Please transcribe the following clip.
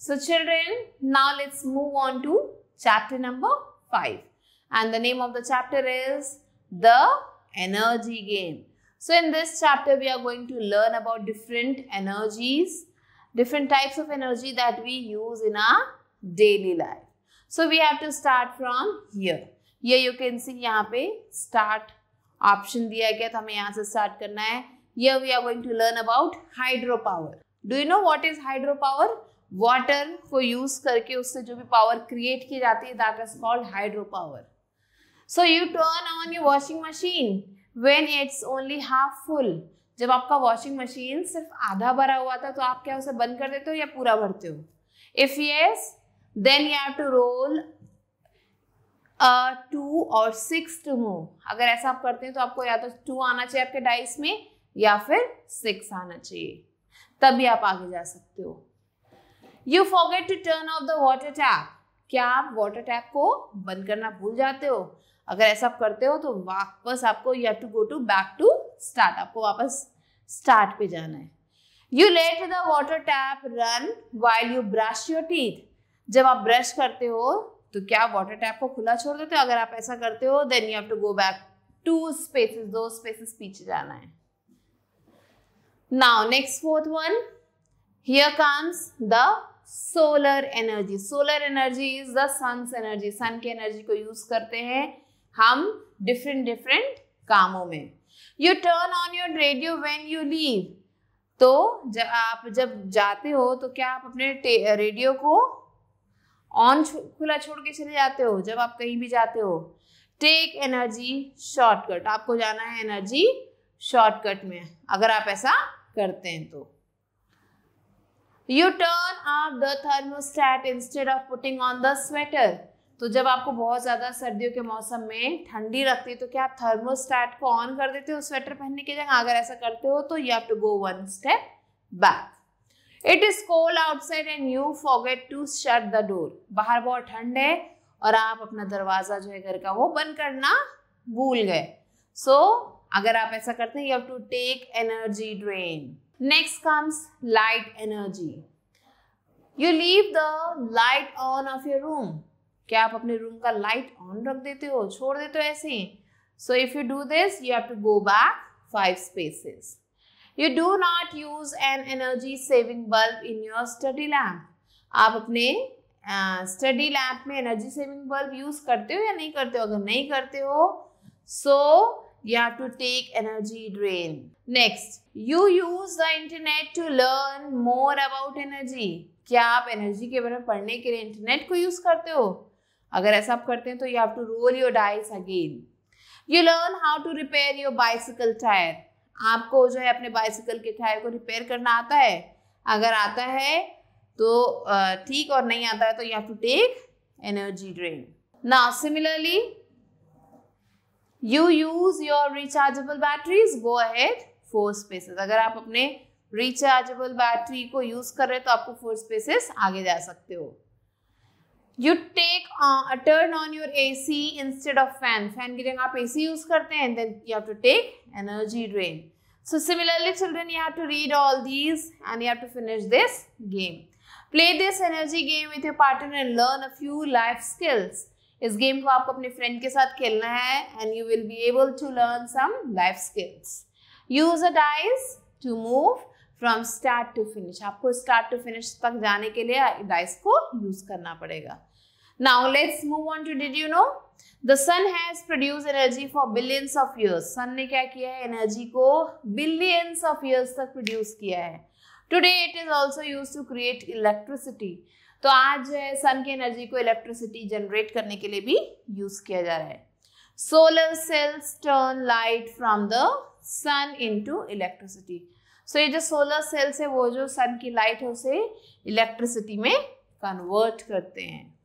So children, now let's move on to chapter number 5. And the name of the chapter is The Energy Game. So in this chapter, we are going to learn about different energies, different types of energy that we use in our daily life. So we have to start from here. Here you can see यहाँ start option दिया गया तो हमें यहाँ से start करना है. Here we are going to learn about hydropower. Do you know what is hydropower? Water को यूज करके उससे जो भी पावर क्रिएट की जाती है that is called hydro power so you turn on your washing machine when it's only half full जब आपका वॉशिंग मशीन सिर्फ आधा भरा हुआ था तो आप क्या उसे बंद कर देते हो या पूरा भरते हो if yes then you have to roll two और सिक्स टू मूव अगर ऐसा आप करते हैं तो आपको या तो टू आना चाहिए आपके डाइस में या फिर सिक्स आना चाहिए तभी आप आगे जा सकते हो you forget to turn off the water tap क्या आप वाटर टैप को बंद करना भूल जाते हो अगर ऐसा करते हो तो वापस आपको you have to go to back to start आपको वापस स्टार्ट पे जाना है you let the water tap run while you brush your teeth जब आप ब्रश करते हो तो क्या वाटर टैप को खुला छोड़ देते हो अगर आप ऐसा करते हो then you have to go back two spaces दो स्पेसेस पीछे जाना है now next fourth one here comes the solar energy solar energy is the sun's energy sun की एनर्जी को यूज करते हैं हम डिफरेंट डिफरेंट कामों में you turn on your radio when you leave तो जब आप जब जाते हो तो क्या आप अपने रेडियो को ऑन छो, खुला छोड़ के चले जाते हो जब आप कहीं भी जाते हो टेक एनर्जी शॉर्टकट आपको जाना है एनर्जी शॉर्टकट में अगर आप ऐसा करते हैं तो you turn off the thermostat instead of putting on the sweater तो जब आपको बहुत ज़्यादा सर्दियों के मौसम में ठंडी लगती है तो क्या आप थर्मोस्टैट को ऑन कर देते हो स्वेटर पहनने की जगह हाँ, अगर ऐसा करते हो तो you have to go one step back it is cold outside and you forget to shut the door बाहर बहुत ठंड है और आप अपना दरवाज़ा जो है घर का वो बंद करना भूल गए सो so, अगर आप ऐसा करते हैं you have to take energy drain Next comes light energy. You leave the light on of your room. क्या आप अपने रूम का लाइट ऑन रख देते हो छोड़ देते हो ऐसे ही so if you do this you have to go back five spaces you do not use an energy saving bulb in your study lamp आप अपने स्टडी uh, लैम्प में एनर्जी सेविंग बल्ब यूज करते हो या नहीं करते हो अगर नहीं करते हो सो so, you have to take energy drain. Next, you use the internet to learn more about energy. क्या आप एनर्जी के बारे में पढ़ने के लिए इंटरनेट को यूज करते हो अगर ऐसा आप करते हैं तो you have to roll your dice again you learn how to repair your bicycle tyre आपको जो है अपने बाइसिकल के टायर को रिपेयर करना आता है अगर आता है तो ठीक और नहीं आता है तो you have to take energy drink ना similarly you use your rechargeable batteries go ahead four spaces अगर आप अपने रिचार्जेबल बैटरी को यूज कर रहे हो तो आपको फोर स्पेसेस आगे जा सकते हो you take turn on your A C instead of fan fan की जगह आप ए सी यूज करते हैं then you have to take energy drain So similarly, children, you have to read all these and you have to finish this game. Play this energy game with your partner and learn a few life skills. इस game को आपको अपने friend के साथ खेलना है and you will be able to learn some life skills use a dice to move from start to finish आपको start to finish तक जाने के लिए डाइस को यूज करना पड़ेगा now let's move on to did you know the sun has produce energy for billions of years sun ने क्या किया है एनर्जी को बिलियंस ऑफ ईयर्स तक प्रोड्यूस किया है today it is also use to create electricity तो आज सन की एनर्जी को इलेक्ट्रिसिटी जनरेट करने के लिए भी यूज किया जा रहा है solar cells turn light from the sun into electricity so ये जो सोलर सेल्स है वो जो सन की लाइट है उसे इलेक्ट्रिसिटी में कन्वर्ट करते हैं